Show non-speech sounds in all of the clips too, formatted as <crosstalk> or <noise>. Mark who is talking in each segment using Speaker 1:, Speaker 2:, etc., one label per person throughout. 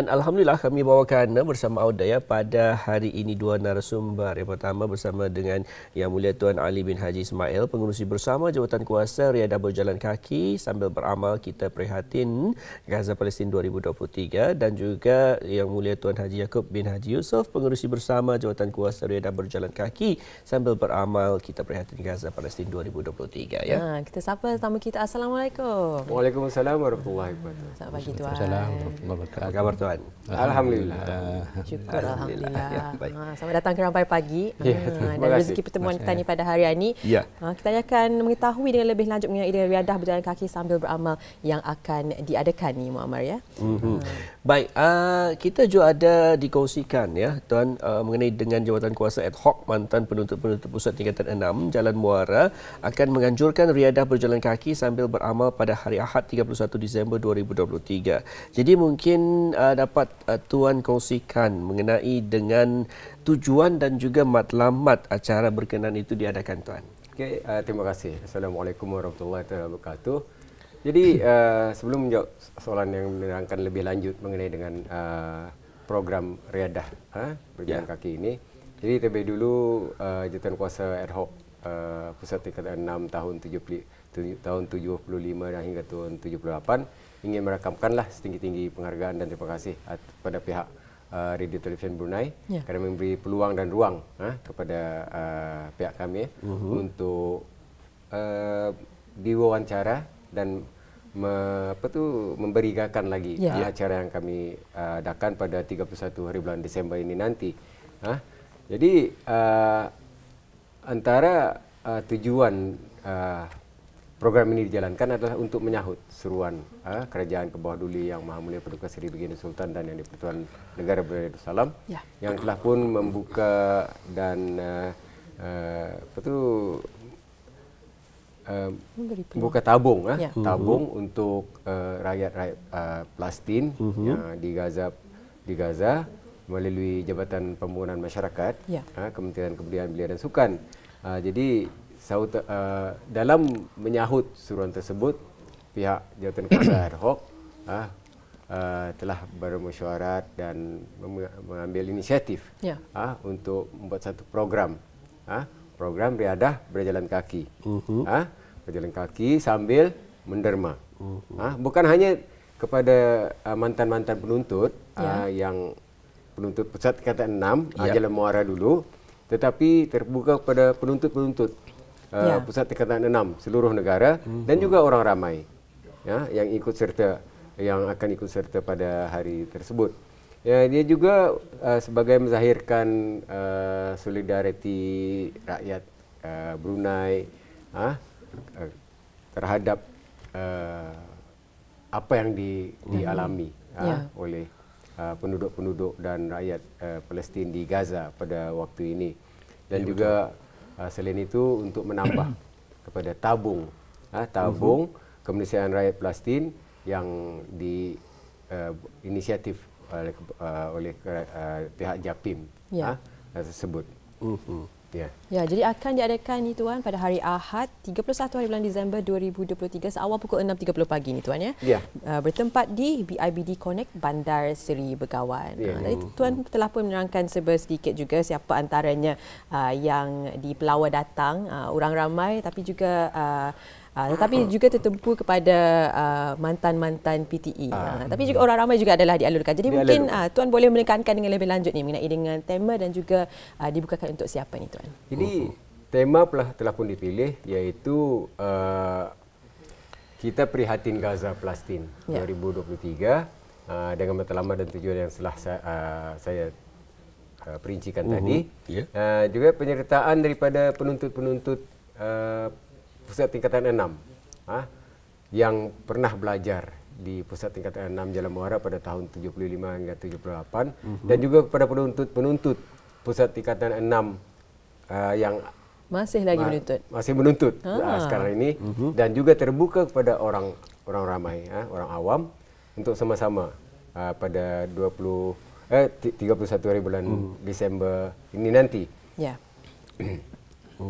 Speaker 1: Dan Alhamdulillah kami bawakan eh, bersama Audai pada hari ini dua narasumber. Yang pertama bersama dengan Yang Mulia Tuan Ali bin Haji Ismail, pengurusi bersama Jawatan Kuasa Riada Berjalan Kaki sambil beramal kita prihatin Gaza Palestin 2023 dan juga Yang Mulia Tuan Haji Yaakob bin Haji Yusof, pengurusi bersama Jawatan Kuasa Riada Berjalan Kaki sambil beramal kita prihatin Gaza Palestin 2023. Ya. Ha,
Speaker 2: kita sapa pertama kita. Assalamualaikum.
Speaker 3: Waalaikumsalam warahmatullahi wabarakatuh. Selamat pagi Tuan. Assalamualaikum warahmatullahi wabarakatuh. Syukran. Alhamdulillah. Alhamdulillah. Syukran. Alhamdulillah. Ya, Ha,
Speaker 2: selamat datang ke Rampai Pagi. Ya, hmm, dan rezeki pertemuan kita ni pada hari ini. Ya. Ha, kita akan mengetahui dengan lebih lanjut mengenai idea riadah berjalan kaki sambil beramal yang akan diadakan ni, Muammar. Ya.
Speaker 1: Hmm. Baik. Uh, kita juga ada dikongsikan ya, Tuan, uh, mengenai dengan jawatan kuasa ad hoc mantan penuntut-penuntut pusat tingkatan 6, Jalan Muara, akan menganjurkan riadah berjalan kaki sambil beramal pada hari Ahad 31 Disember 2023. Jadi mungkin uh, dapat uh, tuan kongsikan mengenai dengan tujuan dan juga matlamat acara berkenan itu diadakan tuan.
Speaker 3: Okay, uh, terima kasih. Assalamualaikum warahmatullahi wabarakatuh. Jadi uh, sebelum menjawab soalan yang menerangkan lebih lanjut mengenai dengan uh, program riadah ha, berjalan yeah. kaki ini. Jadi terlebih dulu uh, jutaan kuasa ad hoc uh, pusat tingkatan 6 tahun 70, tahun 75 dan hingga tahun 78 ingin merekamkanlah setinggi-tinggi penghargaan dan terima kasih kepada pihak uh, Radio Television Brunei yeah. Ya. memberi peluang dan ruang uh, kepada uh, pihak kami uh-huh. untuk uh, diwawancara dan me, apa tu memberigakan lagi yeah. acara yang kami uh, adakan pada 31 hari bulan Desember ini nanti. Jadi uh, antara uh, tujuan uh, program ini dijalankan adalah untuk menyahut seruan uh, kerajaan ke bawah duli yang Maha Mulia Paduka Seri Begini Sultan dan yang di dipertuan Negara Brunei salam ya. yang telah pun membuka dan uh, uh, apa tu uh, buka tabung uh, ya. Mhm. tabung uh-huh. untuk rakyat-rakyat uh, Palestin uh-huh. Mhm. yang di Gaza di Gaza melalui Jabatan Pembangunan Masyarakat ya. uh, Kementerian Kebudayaan Belia dan Sukan uh, jadi sahut, uh, eh, dalam menyahut suruhan tersebut pihak jawatan kuasa ad hoc uh, uh, telah bermesyuarat dan mengambil inisiatif yeah. Ya. uh, untuk membuat satu program uh, program riadah berjalan kaki uh-huh. uh, berjalan kaki sambil menderma uh-huh. uh, bukan hanya kepada uh, mantan-mantan penuntut yeah. uh, ya. yang penuntut pusat kata enam yeah. Ya. uh, jalan muara dulu tetapi terbuka kepada penuntut-penuntut yeah. Ya. pusat tingkatan enam seluruh negara mm-hmm. dan juga orang ramai ya, yang ikut serta yang akan ikut serta pada hari tersebut. Ya, dia juga uh, sebagai menzahirkan uh, solidariti rakyat uh, Brunei uh, terhadap uh, apa yang di, mm-hmm. dialami uh, ya. yeah. oleh uh, penduduk-penduduk dan rakyat uh, Palestin di Gaza pada waktu ini dan yeah, juga Ah, selain itu untuk menambah <coughs> kepada tabung uh, tabung uh-huh. kemanusiaan rakyat Palestin yang di uh, inisiatif oleh uh, oleh uh, pihak JAPIM ya. uh, tersebut. Uh-huh. Yeah.
Speaker 2: Ya, jadi akan diadakan ni tuan pada hari Ahad 31 hari bulan Disember 2023 seawal pukul 6.30 pagi ni tuan ya. Yeah. Uh, bertempat di BIBD Connect Bandar Seri Begawan. yeah. uh, tuan mm-hmm. telah pun menerangkan serba sedikit juga siapa antaranya uh, yang di pelawa datang, uh, orang ramai tapi juga uh, Ah, ah, tetapi uh. juga tertumpu kepada uh, mantan-mantan PTE. Uh. Uh, tapi juga orang ramai juga adalah dialurkan. Jadi dialulukan. mungkin uh, tuan boleh menekankan dengan lebih lanjut ni mengenai dengan tema dan juga uh, dibukakan untuk siapa ni tuan.
Speaker 3: Jadi tema telah telah pun dipilih iaitu uh, kita prihatin Gaza Palestin ya. 2023 uh, dengan matlamat dan tujuan yang telah saya, uh, saya uh, perincikan uh-huh. tadi. Yeah. Ya. Uh, juga penyertaan daripada penuntut-penuntut uh, pusat tingkatan 6 ha? yang pernah belajar di pusat tingkatan 6 Jalan Muara pada tahun 75 hingga 78 uh-huh. Mhm. dan juga kepada penuntut-penuntut pusat tingkatan 6 uh, yang
Speaker 2: masih lagi ma- menuntut
Speaker 3: masih menuntut ah. ha. sekarang ini uh-huh. dan juga terbuka kepada orang orang ramai ha? orang awam untuk sama-sama uh, pada 20 eh 31 hari bulan uh-huh. Disember ini nanti ya yeah.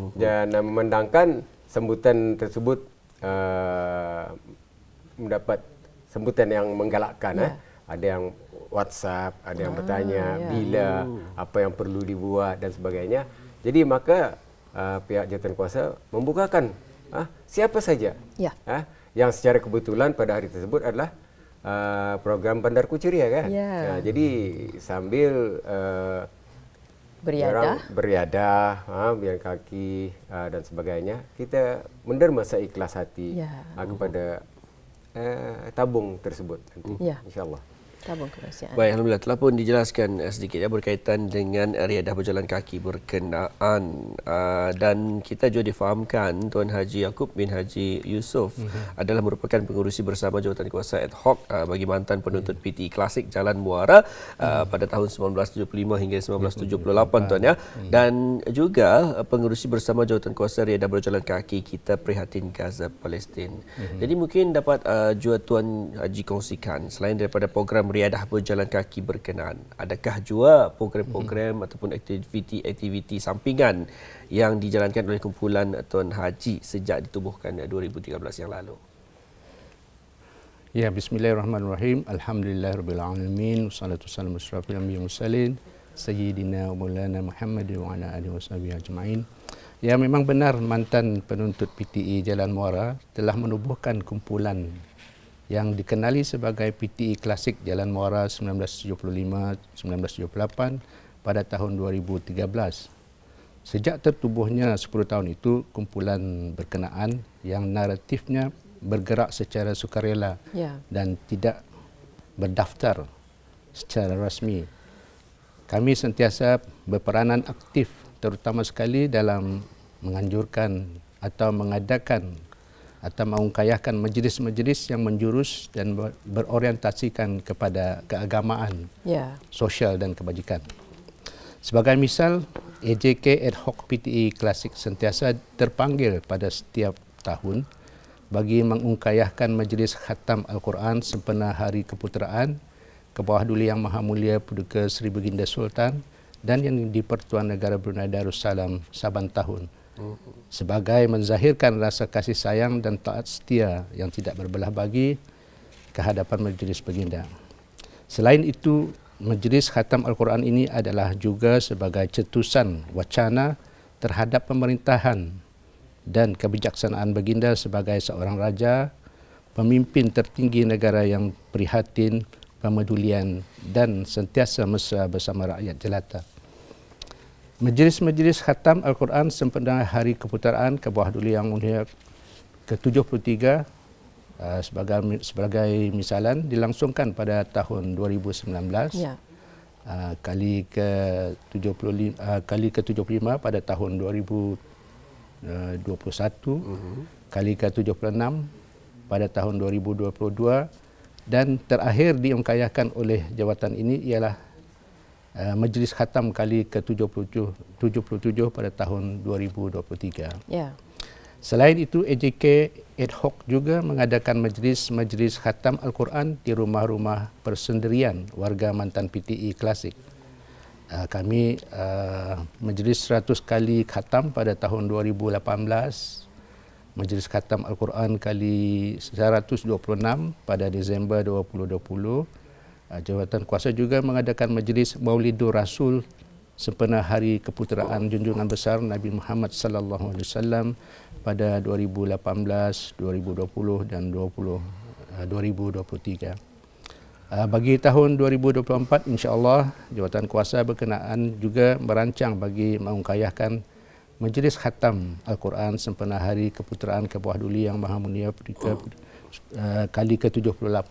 Speaker 3: <clears throat> dan uh, memandangkan sambutan tersebut uh, mendapat sambutan yang menggalakkan yeah. eh. Ya. ada yang WhatsApp ada yang ah, bertanya yeah. bila apa yang perlu dibuat dan sebagainya jadi maka uh, pihak jawatan kuasa membukakan uh, siapa saja yeah. Ya. uh, yang secara kebetulan pada hari tersebut adalah uh, program Bandar kan? ya kan yeah. uh, jadi sambil uh, beriadah, orang beriadah ha, biar kaki uh, dan sebagainya. Kita menderma seikhlas hati yeah. Ha, uh, kepada uh, tabung tersebut. Yeah. InsyaAllah tabung Baik,
Speaker 1: alhamdulillah telah pun dijelaskan eh, sedikit ya berkaitan dengan riadah berjalan kaki berkenaan ah, dan kita juga difahamkan Tuan Haji Yakub bin Haji Yusof mm-hmm. adalah merupakan pengurusi bersama jawatan kuasa ad hoc ah, bagi mantan penuntut PT Klasik Jalan Muara mm-hmm. pada tahun 1975 hingga 1978 mm-hmm. tuan ya dan juga eh, pengurusi bersama jawatan kuasa riadah berjalan kaki kita prihatin Gaza Palestin. Mm-hmm. Jadi mungkin dapat uh, juga Tuan Haji kongsikan selain daripada program meriadah berjalan kaki berkenaan. Adakah juga program-program mm-hmm. ataupun aktiviti-aktiviti sampingan yang dijalankan oleh kumpulan Tuan Haji sejak ditubuhkan 2013 eh, yang lalu?
Speaker 4: Ya, bismillahirrahmanirrahim. Alhamdulillahirrahmanirrahim. Salatu salam usrafil amin musalin. Sayyidina wa maulana Muhammad wa ala alihi wa sahbihi ajma'in. Ya, memang benar mantan penuntut PTE Jalan Muara telah menubuhkan kumpulan yang dikenali sebagai PTE Klasik Jalan Muara 1975-1978 pada tahun 2013. Sejak tertubuhnya 10 tahun itu, kumpulan berkenaan yang naratifnya bergerak secara sukarela ya. dan tidak berdaftar secara rasmi. Kami sentiasa berperanan aktif terutama sekali dalam menganjurkan atau mengadakan atau mengkayahkan majlis-majlis yang menjurus dan berorientasikan kepada keagamaan, yeah. sosial dan kebajikan. Sebagai misal, AJK Ad Hoc PTE Klasik sentiasa terpanggil pada setiap tahun bagi mengungkayahkan majlis khatam Al-Quran sempena Hari Keputeraan ke bawah Duli Yang Maha Mulia Perduka Sri Beginda Sultan dan yang di Pertuan Negara Brunei Darussalam saban tahun sebagai menzahirkan rasa kasih sayang dan taat setia yang tidak berbelah bagi kehadapan majlis baginda. Selain itu, majlis khatam Al-Quran ini adalah juga sebagai cetusan wacana terhadap pemerintahan dan kebijaksanaan baginda sebagai seorang raja, pemimpin tertinggi negara yang prihatin, pemedulian dan sentiasa mesra bersama rakyat jelata. Majlis-majlis khatam Al-Quran sempena hari keputaraan ke bawah dulu yang mulia ke-73 uh, sebagai, sebagai misalan dilangsungkan pada tahun 2019. Ya. Uh, kali ke 75 uh, kali ke 75 pada tahun 2021 uh, mhm. kali ke 76 pada tahun 2022 dan terakhir diungkayakan oleh jawatan ini ialah Eh, majlis khatam kali ke-77 77 pada tahun 2023. Ya. Selain itu AJK ad hoc juga mengadakan majlis-majlis khatam Al-Quran di rumah-rumah persendirian warga mantan PTI e Klasik. Eh, kami eh, majlis 100 kali khatam pada tahun 2018, majlis khatam Al-Quran kali 126 pada Disember 2020. Ah, jawatan kuasa juga mengadakan majlis Maulidur Rasul sempena hari keputeraan junjungan besar Nabi Muhammad sallallahu alaihi wasallam pada 2018, 2020 dan 20 2023. Ah, ah, bagi tahun 2024 insya-Allah jawatan kuasa berkenaan juga merancang bagi mengkayahkan majlis khatam Al-Quran sempena hari keputeraan Kebuah Duli Yang Maha Mulia ke, kali ke-78 ya.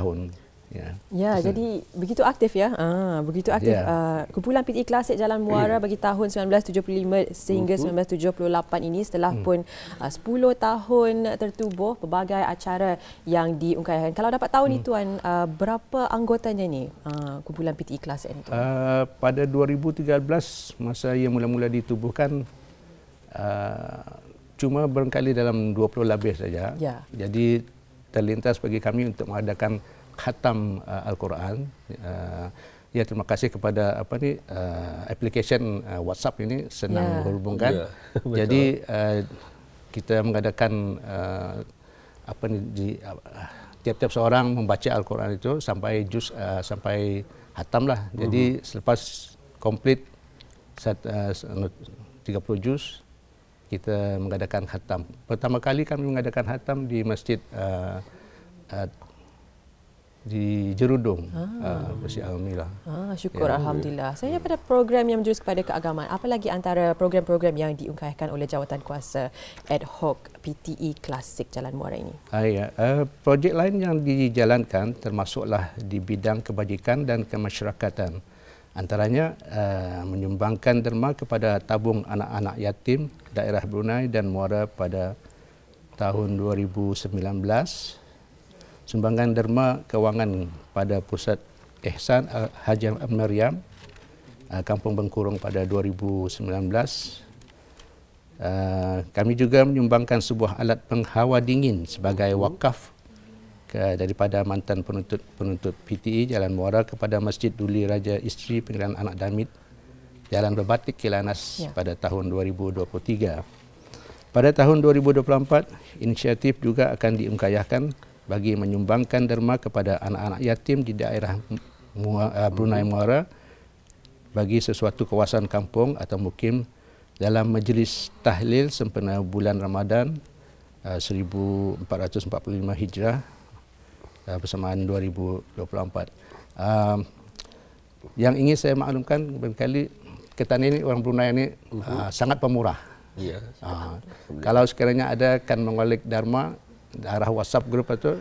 Speaker 4: tahun. Yeah. Ya, so,
Speaker 2: ya, jadi begitu aktif ya. Ah, begitu aktif. Yeah. Ya. Uh, Kumpulan PT Klasik Jalan Muara yeah. bagi tahun 1975 sehingga uh-huh. 1978 ini setelah hmm. pun ah, uh, 10 tahun tertubuh pelbagai acara yang diungkaikan. Kalau dapat tahu hmm. ni tuan, uh, berapa anggotanya ni? Uh, Kumpulan PT Klasik ni
Speaker 4: Uh, pada 2013 masa ia mula-mula ditubuhkan uh, cuma berkali dalam 20 lebih saja. Yeah. Jadi terlintas bagi kami untuk mengadakan khatam uh, Al-Quran. Uh, ya terima kasih kepada apa ni uh, application uh, WhatsApp ini senang yeah. Ya. menghubungkan. Yeah. Ya, <laughs> Jadi uh, kita mengadakan uh, apa ni di uh, tiap-tiap seorang membaca Al-Quran itu sampai juz uh, sampai hatam lah. Jadi uh-huh. selepas komplit set uh, 30 juz kita mengadakan hatam. Pertama kali kami mengadakan hatam di masjid uh, uh, di Jerudong ah. ah, Masjid ah. uh, Alhamdulillah.
Speaker 2: Ah, syukur ya. Alhamdulillah. Saya ya. pada program yang menjurus kepada keagamaan. Apa lagi antara program-program yang diungkaihkan oleh jawatan kuasa ad hoc PTE Klasik Jalan Muara ini?
Speaker 4: Ah, ya. uh, projek lain yang dijalankan termasuklah di bidang kebajikan dan kemasyarakatan. Antaranya uh, menyumbangkan derma kepada tabung anak-anak yatim daerah Brunei dan Muara pada tahun 2019 sumbangan derma kewangan pada pusat Ihsan eh, Haji Maryam eh, Kampung Bengkurung pada 2019. Eh, kami juga menyumbangkan sebuah alat penghawa dingin sebagai wakaf daripada mantan penuntut penuntut PTE Jalan Muara kepada Masjid Duli Raja Isteri Pengiran Anak Damit Jalan Berbatik Kilanas ya. pada tahun 2023. Pada tahun 2024, inisiatif juga akan diungkayahkan bagi menyumbangkan derma kepada anak-anak yatim di daerah eh, Brunei hmm. Muara bagi sesuatu kawasan kampung atau mukim dalam majlis tahlil sempena bulan Ramadan 1445 eh, Hijrah eh, bersamaan 2024. Yang ingin saya maklumkan berkali ketan ini orang Brunei ini uh-huh. sangat pemurah. Ya, uh, kalau sekiranya ada kan mengolek Dharma arah WhatsApp grup itu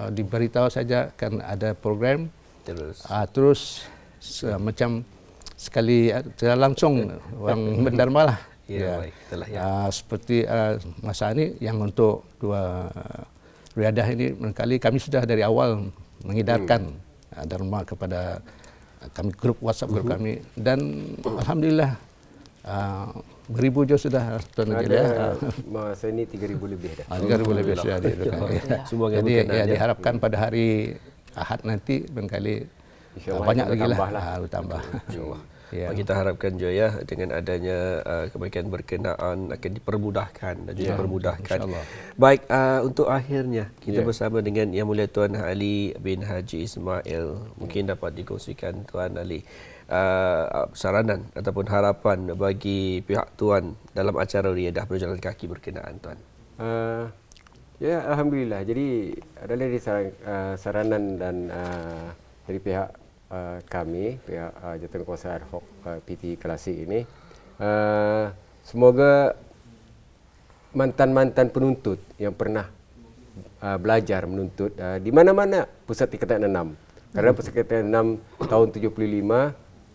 Speaker 4: uh, diberitahu saja kan ada program terus uh, terus se- macam sekali ah, secara langsung <laughs> orang berdarma lah ya, ya. Baik, ya. Uh, seperti uh, masa ini yang untuk dua uh, riadah ini kali kami sudah dari awal mengidarkan hmm. uh, darma kepada uh, kami grup WhatsApp grup uh-huh. Hmm. kami dan alhamdulillah uh, beribu jauh sudah tuan Najib ya. Ah.
Speaker 3: Masa ini 3000 lebih dah. Tiga ribu lebih sudah ada. Ah, ya. <laughs> Semua Jadi ya, ya. diharapkan
Speaker 4: pada hari hmm. Ahad nanti bengkali ah, banyak lagi lah. lah.
Speaker 1: tambah. bertambah. Hmm, <laughs> ya. Kita harapkan juga ya dengan adanya uh, kebaikan berkenaan akan dipermudahkan dan juga ya. permudahkan. Baik uh, untuk akhirnya kita ya. bersama dengan Yang Mulia Tuan Ali bin Haji Ismail mungkin dapat dikongsikan Tuan Ali uh, saranan ataupun harapan bagi pihak tuan dalam acara riadah berjalan kaki berkenaan tuan?
Speaker 3: Uh, ya alhamdulillah. Jadi ada dari saran, uh, saranan dan uh, dari pihak uh, kami pihak uh, jatuh kuasa ad hoc uh, PT Klasik ini uh, semoga mantan-mantan penuntut yang pernah uh, belajar menuntut uh, di mana-mana pusat ikatan enam karena hmm. pusat ikatan enam tahun 75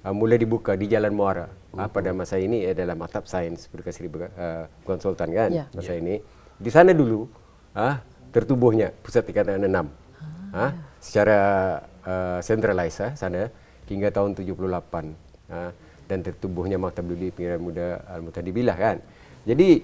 Speaker 3: uh, mula dibuka di Jalan Muara uh-huh. uh, pada masa ini adalah eh, Matap Sains Berkasiri uh, ah, Konsultan kan yeah. masa yeah. ini di sana dulu uh, tertubuhnya Pusat Ikatan Enam uh, uh, secara uh, centralized uh, sana hingga tahun 78 uh, dan tertubuhnya matap Duli Pengiran Muda al Bilah kan jadi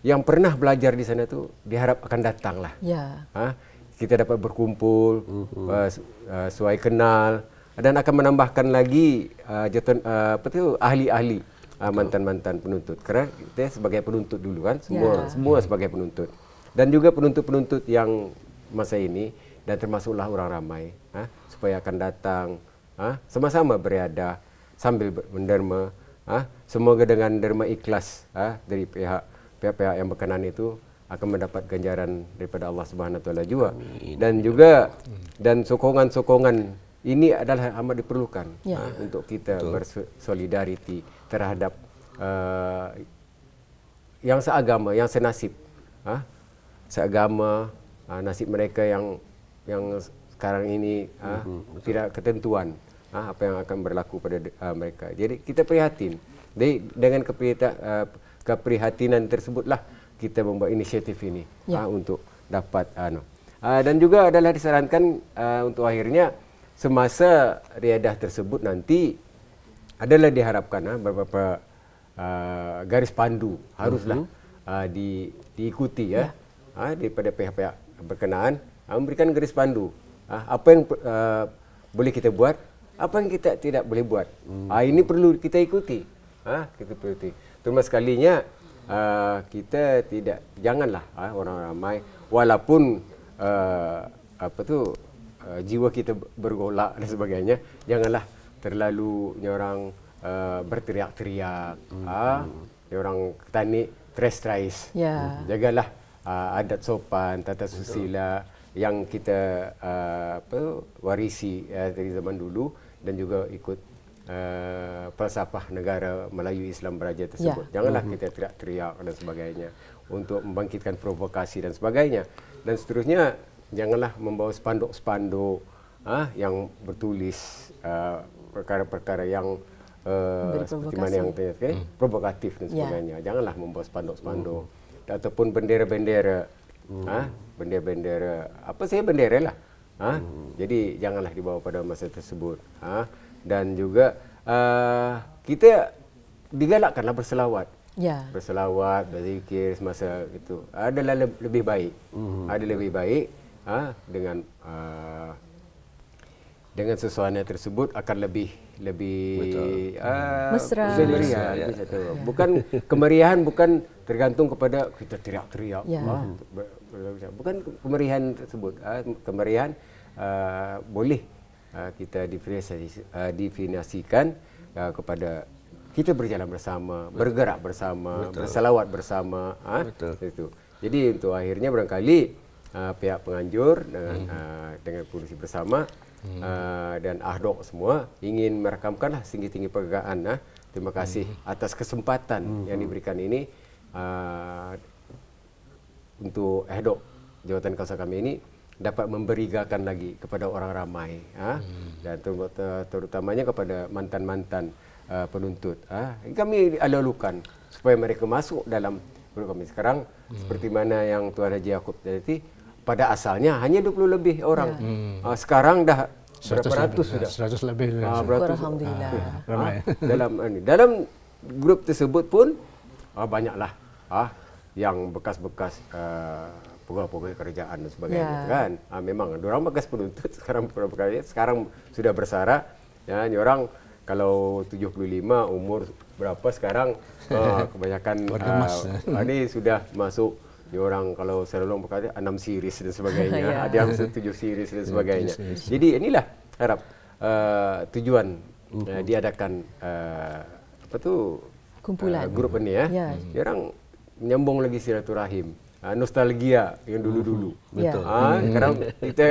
Speaker 3: yang pernah belajar di sana tu diharap akan datang lah. Yeah. Ya. Ha? Kita dapat berkumpul, uh, uh, suai kenal, dan akan menambahkan lagi uh, jatun, uh, apa ahli-ahli uh, mantan-mantan penuntut kerana kita sebagai penuntut dulu kan semua yeah. semua ya. sebagai penuntut dan juga penuntut-penuntut yang masa ini dan termasuklah orang ramai uh, supaya akan datang uh, sama-sama berada sambil menderma uh, semoga dengan derma ikhlas uh, dari pihak pihak-pihak yang berkenan itu akan mendapat ganjaran daripada Allah Subhanahu Wa Taala juga dan juga dan sokongan-sokongan ini adalah amat diperlukan ya. uh, untuk kita bersolidariti terhadap uh, yang seagama, yang senasib, uh, seagama uh, nasib mereka yang yang sekarang ini uh, uh-huh. tidak ketentuan uh, apa yang akan berlaku pada uh, mereka. Jadi kita prihatin. Jadi dengan keprihatan, uh, keprihatinan tersebutlah kita membuat inisiatif ini ya. uh, untuk dapat. Uh, no. uh, dan juga adalah disarankan uh, untuk akhirnya semasa riadah tersebut nanti adalah diharapkan ha, beberapa uh, garis pandu haruslah uh, di, diikuti ya ha, daripada pihak-pihak berkenaan ha, memberikan garis pandu ha, apa yang uh, boleh kita buat apa yang kita tidak boleh buat ha, ini perlu kita ikuti ha, kita perlu ikuti terutama nya uh, kita tidak janganlah ha, orang ramai walaupun uh, apa tu uh, jiwa kita bergolak dan sebagainya janganlah terlalu orang uh, berteriak-teriak hmm. ha orang ketani stress stress yeah. hmm. jagalah uh, adat sopan tata susila Betul. yang kita uh, apa warisi uh, dari zaman dulu dan juga ikut Uh, falsafah negara Melayu Islam Beraja tersebut. Ya. Janganlah hmm. kita teriak-teriak dan sebagainya untuk membangkitkan provokasi dan sebagainya. Dan seterusnya janganlah membawa spanduk-spanduk ah ha, yang bertulis ha, perkara-perkara uh, yang uh, seperti mana yang tanya, okay? Eh, hmm. provokatif dan ya. sebagainya. Yeah. Janganlah membawa spanduk-spanduk hmm. ataupun bendera-bendera hmm. ha, bendera-bendera apa saja bendera lah. Ha? Hmm. Jadi janganlah dibawa pada masa tersebut. Ha? Dan juga uh, kita digalakkanlah berselawat. Ya. Berselawat, berzikir semasa itu. Adalah le- lebih baik. Hmm. Ada lebih baik ha, dengan uh, dengan sesuatu tersebut akan lebih lebih ha, mesra uh, hmm. ya. bukan kemeriahan bukan tergantung kepada kita teriak-teriak ya. Ha? bukan kemeriahan tersebut uh, kemeriahan uh, boleh uh, kita definisikan uh, kepada kita berjalan bersama Betul. bergerak bersama Betul. bersalawat bersama uh, itu jadi untuk akhirnya barangkali uh, pihak penganjur dengan hmm. uh, dengan polisi bersama hmm. uh, dan ahdok semua ingin merekamkanlah tinggi-tinggi pergerakan nah. Terima kasih hmm. atas kesempatan hmm. yang diberikan ini uh, untuk ahdok jawatan kawasan kami ini dapat memberigakan lagi kepada orang ramai ah hmm. dan terutamanya kepada mantan-mantan uh, penuntut ah kami alalukan supaya mereka masuk dalam program kami sekarang hmm. seperti mana yang Tuan Haji Yakub tadi pada asalnya hanya 20 lebih orang. Ya. Uh, sekarang dah 100 beratus sudah. Seratus lebih. Uh, beratus, Alhamdulillah. Uh, ramai. Uh, dalam uh, dalam grup tersebut pun uh, banyaklah uh, yang bekas-bekas pegawai-pegawai kerjaan dan sebagainya yeah. kan ah, memang dua orang <laughs> bekas penuntut sekarang pegawai sekarang sudah bersara ya ni orang kalau 75 umur berapa sekarang uh, <laughs> kebanyakan uh, ini sudah masuk dia orang kalau saya long berkata enam series dan <laughs> sebagainya yeah. ada yang tujuh series dan ya, sebagainya jadi inilah harap uh, tujuan uh, mm-hmm. diadakan uh, apa tu
Speaker 2: kumpulan uh, grup
Speaker 3: ini ya yeah. Mm-hmm. dia orang menyambung lagi silaturahim uh, nostalgia yang dulu-dulu mm-hmm. betul ha, ya. ah, mm-hmm. <laughs> kita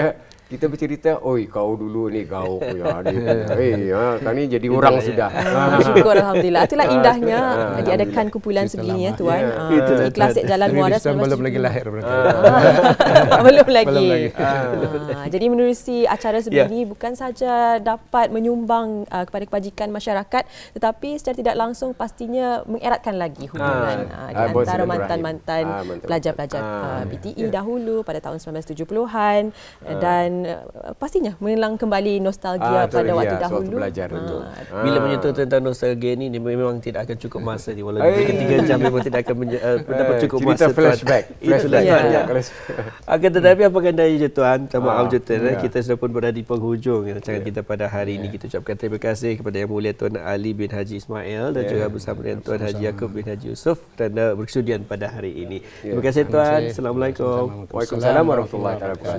Speaker 3: kita bercerita, oi kau dulu ni kau <laughs> punya adik. Hei, eh, ha, ya, kan ni jadi orang yeah. sudah. <laughs> Ah, syukur Alhamdulillah. Itulah ah, indahnya ha, diadakan
Speaker 2: kumpulan sebegini ya Tuan. Yeah. Ha, ikhlas di Jalan muara Belum lagi lahir. Belum lagi. Belum lagi. Jadi menerusi acara sebegini yeah. bukan saja dapat menyumbang uh, kepada kebajikan masyarakat tetapi secara tidak langsung pastinya mengeratkan lagi hubungan ha, uh, di antara mantan-mantan pelajar-pelajar ha, uh, yeah. Ya. Ya. dahulu pada tahun 1970-an uh, dan Uh, pastinya menilang kembali nostalgia ah, pada waktu ya, dahulu. ah.
Speaker 3: Ah.
Speaker 1: Bila menyentuh tentang nostalgia ini, dia memang tidak akan cukup masa ni. Walaupun hey. tiga jam memang tidak akan menye- uh, cukup Cerita masa. Cerita flashback. flashback. Itulah. Ya. Akan tetapi apakah kata dia tuan, sama ah, Abjad Tuan, ya. kita sudah pun berada di penghujung ya, cakap ya. kita pada hari yeah. ini. Ya. Kita ucapkan terima kasih kepada Yang Mulia Tuan Ali bin Haji Ismail dan yeah. juga bersama dengan Tuan Haji Yaakob bin Haji Yusuf kerana berkesudian pada hari ini. Ya. Terima kasih Tuan. Assalamualaikum. Waalaikumsalam warahmatullahi wabarakatuh.